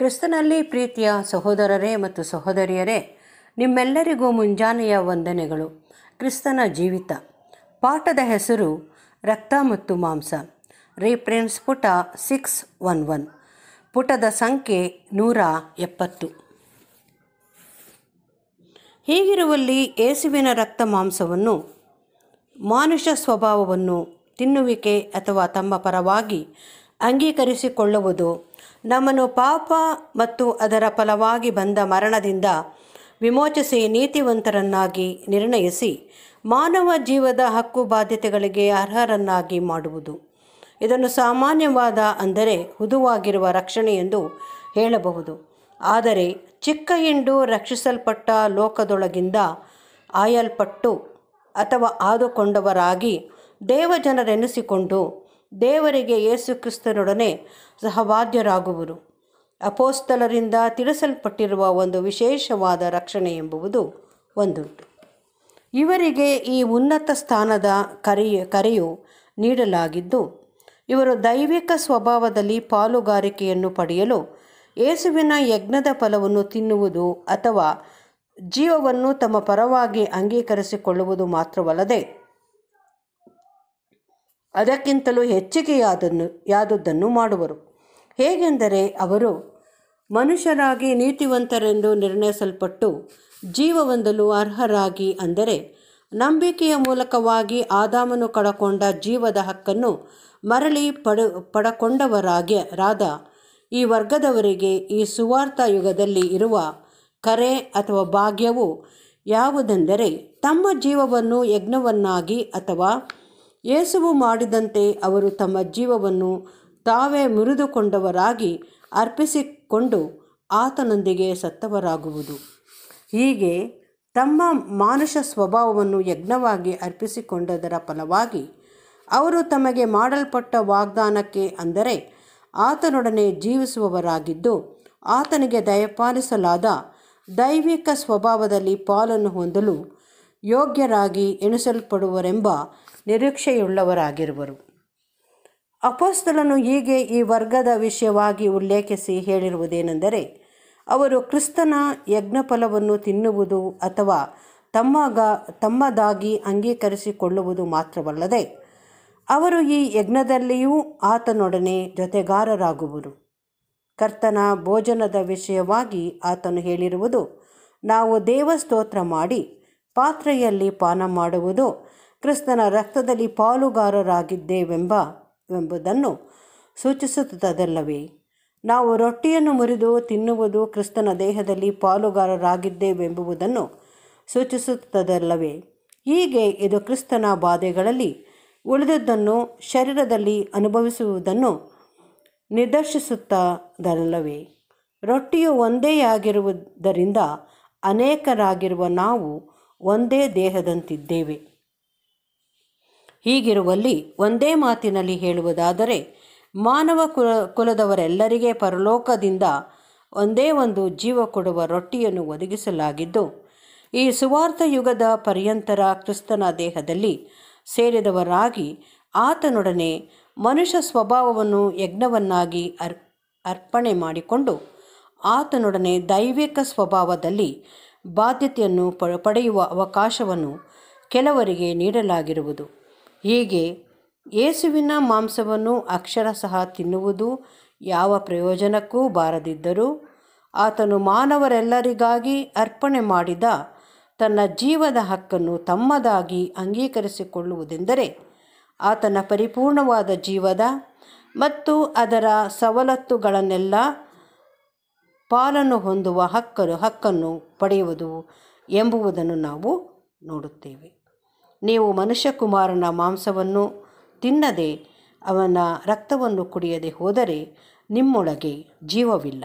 ಕ್ರಿಸ್ತನಲ್ಲಿ ಪ್ರೀತಿಯ ಸಹೋದರರೇ ಮತ್ತು ಸಹೋದರಿಯರೇ ನಿಮ್ಮೆಲ್ಲರಿಗೂ ಮುಂಜಾನೆಯ ವಂದನೆಗಳು ಕ್ರಿಸ್ತನ ಜೀವಿತ ಪಾಠದ ಹೆಸರು ರಕ್ತ ಮತ್ತು ಮಾಂಸ ರೀಪ್ರೆನ್ಸ್ ಪುಟ ಸಿಕ್ಸ್ ಒನ್ ಒನ್ ಪುಟದ ಸಂಖ್ಯೆ ನೂರ ಎಪ್ಪತ್ತು ಹೀಗಿರುವಲ್ಲಿ ಏಸುವಿನ ರಕ್ತ ಮಾಂಸವನ್ನು ಮಾನುಷ ಸ್ವಭಾವವನ್ನು ತಿನ್ನುವಿಕೆ ಅಥವಾ ತಮ್ಮ ಪರವಾಗಿ ಅಂಗೀಕರಿಸಿಕೊಳ್ಳುವುದು ನಮ್ಮನ್ನು ಪಾಪ ಮತ್ತು ಅದರ ಫಲವಾಗಿ ಬಂದ ಮರಣದಿಂದ ವಿಮೋಚಿಸಿ ನೀತಿವಂತರನ್ನಾಗಿ ನಿರ್ಣಯಿಸಿ ಮಾನವ ಜೀವದ ಹಕ್ಕು ಬಾಧ್ಯತೆಗಳಿಗೆ ಅರ್ಹರನ್ನಾಗಿ ಮಾಡುವುದು ಇದನ್ನು ಸಾಮಾನ್ಯವಾದ ಅಂದರೆ ಹುದುವಾಗಿರುವ ರಕ್ಷಣೆ ಎಂದು ಹೇಳಬಹುದು ಆದರೆ ಚಿಕ್ಕ ಹಿಂಡು ರಕ್ಷಿಸಲ್ಪಟ್ಟ ಲೋಕದೊಳಗಿಂದ ಆಯಲ್ಪಟ್ಟು ಅಥವಾ ಆದುಕೊಂಡವರಾಗಿ ದೇವಜನರೆನಿಸಿಕೊಂಡು ದೇವರಿಗೆ ಯೇಸುಕ್ರಿಸ್ತನೊಡನೆ ಸಹವಾದ್ಯರಾಗುವರು ಅಪೋಸ್ತಲರಿಂದ ತಿಳಿಸಲ್ಪಟ್ಟಿರುವ ಒಂದು ವಿಶೇಷವಾದ ರಕ್ಷಣೆ ಎಂಬುವುದು ಒಂದುಂಟು ಇವರಿಗೆ ಈ ಉನ್ನತ ಸ್ಥಾನದ ಕರೆಯ ಕರೆಯು ನೀಡಲಾಗಿದ್ದು ಇವರು ದೈವಿಕ ಸ್ವಭಾವದಲ್ಲಿ ಪಾಲುಗಾರಿಕೆಯನ್ನು ಪಡೆಯಲು ಯೇಸುವಿನ ಯಜ್ಞದ ಫಲವನ್ನು ತಿನ್ನುವುದು ಅಥವಾ ಜೀವವನ್ನು ತಮ್ಮ ಪರವಾಗಿ ಅಂಗೀಕರಿಸಿಕೊಳ್ಳುವುದು ಮಾತ್ರವಲ್ಲದೆ ಅದಕ್ಕಿಂತಲೂ ಹೆಚ್ಚಿಗೆಯಾದನ್ನು ಯಾದದ್ದನ್ನು ಮಾಡುವರು ಹೇಗೆಂದರೆ ಅವರು ಮನುಷ್ಯರಾಗಿ ನೀತಿವಂತರೆಂದು ನಿರ್ಣಯಿಸಲ್ಪಟ್ಟು ಜೀವ ಹೊಂದಲು ಅರ್ಹರಾಗಿ ಅಂದರೆ ನಂಬಿಕೆಯ ಮೂಲಕವಾಗಿ ಆದಾಮನು ಕಳಕೊಂಡ ಜೀವದ ಹಕ್ಕನ್ನು ಮರಳಿ ಪಡ ಪಡಕೊಂಡವರಾಗಿ ರಾದ ಈ ವರ್ಗದವರಿಗೆ ಈ ಸುವಾರ್ಥ ಯುಗದಲ್ಲಿ ಇರುವ ಕರೆ ಅಥವಾ ಭಾಗ್ಯವು ಯಾವುದೆಂದರೆ ತಮ್ಮ ಜೀವವನ್ನು ಯಜ್ಞವನ್ನಾಗಿ ಅಥವಾ ಯೇಸುವು ಮಾಡಿದಂತೆ ಅವರು ತಮ್ಮ ಜೀವವನ್ನು ತಾವೇ ಮುರಿದುಕೊಂಡವರಾಗಿ ಅರ್ಪಿಸಿಕೊಂಡು ಆತನೊಂದಿಗೆ ಸತ್ತವರಾಗುವುದು ಹೀಗೆ ತಮ್ಮ ಮಾನುಷ ಸ್ವಭಾವವನ್ನು ಯಜ್ಞವಾಗಿ ಅರ್ಪಿಸಿಕೊಂಡದರ ಫಲವಾಗಿ ಅವರು ತಮಗೆ ಮಾಡಲ್ಪಟ್ಟ ವಾಗ್ದಾನಕ್ಕೆ ಅಂದರೆ ಆತನೊಡನೆ ಜೀವಿಸುವವರಾಗಿದ್ದು ಆತನಿಗೆ ದಯಪಾಲಿಸಲಾದ ದೈವಿಕ ಸ್ವಭಾವದಲ್ಲಿ ಪಾಲನ್ನು ಹೊಂದಲು ಯೋಗ್ಯರಾಗಿ ಎಣಿಸಲ್ಪಡುವರೆಂಬ ನಿರೀಕ್ಷೆಯುಳ್ಳವರಾಗಿರುವರು ಅಪೋಸ್ತಲನು ಹೀಗೆ ಈ ವರ್ಗದ ವಿಷಯವಾಗಿ ಉಲ್ಲೇಖಿಸಿ ಹೇಳಿರುವುದೇನೆಂದರೆ ಅವರು ಕ್ರಿಸ್ತನ ಯಜ್ಞಫಲವನ್ನು ತಿನ್ನುವುದು ಅಥವಾ ತಮ್ಮಗ ತಮ್ಮದಾಗಿ ಅಂಗೀಕರಿಸಿಕೊಳ್ಳುವುದು ಮಾತ್ರವಲ್ಲದೆ ಅವರು ಈ ಯಜ್ಞದಲ್ಲಿಯೂ ಆತನೊಡನೆ ಜೊತೆಗಾರರಾಗುವರು ಕರ್ತನ ಭೋಜನದ ವಿಷಯವಾಗಿ ಆತನು ಹೇಳಿರುವುದು ನಾವು ದೇವಸ್ತೋತ್ರ ಮಾಡಿ ಪಾತ್ರೆಯಲ್ಲಿ ಪಾನ ಮಾಡುವುದು ಕ್ರಿಸ್ತನ ರಕ್ತದಲ್ಲಿ ಪಾಲುಗಾರರಾಗಿದ್ದೇವೆಂಬ ಎಂಬುದನ್ನು ಸೂಚಿಸುತ್ತದಲ್ಲವೇ ನಾವು ರೊಟ್ಟಿಯನ್ನು ಮುರಿದು ತಿನ್ನುವುದು ಕ್ರಿಸ್ತನ ದೇಹದಲ್ಲಿ ಪಾಲುಗಾರರಾಗಿದ್ದೇವೆಂಬುದನ್ನು ಸೂಚಿಸುತ್ತದಲ್ಲವೇ ಹೀಗೆ ಇದು ಕ್ರಿಸ್ತನ ಬಾಧೆಗಳಲ್ಲಿ ಉಳಿದದ್ದನ್ನು ಶರೀರದಲ್ಲಿ ಅನುಭವಿಸುವುದನ್ನು ನಿದರ್ಶಿಸುತ್ತದಲ್ಲವೇ ರೊಟ್ಟಿಯು ಒಂದೇ ಆಗಿರುವುದರಿಂದ ಅನೇಕರಾಗಿರುವ ನಾವು ಒಂದೇ ದೇಹದಂತಿದ್ದೇವೆ ಹೀಗಿರುವಲ್ಲಿ ಒಂದೇ ಮಾತಿನಲ್ಲಿ ಹೇಳುವುದಾದರೆ ಮಾನವ ಕುಲ ಕುಲದವರೆಲ್ಲರಿಗೆ ಪರಲೋಕದಿಂದ ಒಂದೇ ಒಂದು ಜೀವ ಕೊಡುವ ರೊಟ್ಟಿಯನ್ನು ಒದಗಿಸಲಾಗಿದ್ದು ಈ ಸುವಾರ್ಥ ಯುಗದ ಪರ್ಯಂತರ ಕ್ರಿಸ್ತನ ದೇಹದಲ್ಲಿ ಸೇರಿದವರಾಗಿ ಆತನೊಡನೆ ಮನುಷ್ಯ ಸ್ವಭಾವವನ್ನು ಯಜ್ಞವನ್ನಾಗಿ ಅರ್ ಅರ್ಪಣೆ ಮಾಡಿಕೊಂಡು ಆತನೊಡನೆ ದೈವಿಕ ಸ್ವಭಾವದಲ್ಲಿ ಬಾಧ್ಯತೆಯನ್ನು ಪಡೆಯುವ ಅವಕಾಶವನ್ನು ಕೆಲವರಿಗೆ ನೀಡಲಾಗಿರುವುದು ಹೀಗೆ ಯೇಸುವಿನ ಮಾಂಸವನ್ನು ಅಕ್ಷರಶಃ ತಿನ್ನುವುದು ಯಾವ ಪ್ರಯೋಜನಕ್ಕೂ ಬಾರದಿದ್ದರೂ ಆತನು ಮಾನವರೆಲ್ಲರಿಗಾಗಿ ಅರ್ಪಣೆ ಮಾಡಿದ ತನ್ನ ಜೀವದ ಹಕ್ಕನ್ನು ತಮ್ಮದಾಗಿ ಅಂಗೀಕರಿಸಿಕೊಳ್ಳುವುದೆಂದರೆ ಆತನ ಪರಿಪೂರ್ಣವಾದ ಜೀವದ ಮತ್ತು ಅದರ ಸವಲತ್ತುಗಳನ್ನೆಲ್ಲ ಪಾಲನ್ನು ಹೊಂದುವ ಹಕ್ಕನ್ನು ಹಕ್ಕನ್ನು ಪಡೆಯುವುದು ಎಂಬುವುದನ್ನು ನಾವು ನೋಡುತ್ತೇವೆ ನೀವು ಮನುಷ್ಯಕುಮಾರನ ಮಾಂಸವನ್ನು ತಿನ್ನದೆ ಅವನ ರಕ್ತವನ್ನು ಕುಡಿಯದೆ ಹೋದರೆ ನಿಮ್ಮೊಳಗೆ ಜೀವವಿಲ್ಲ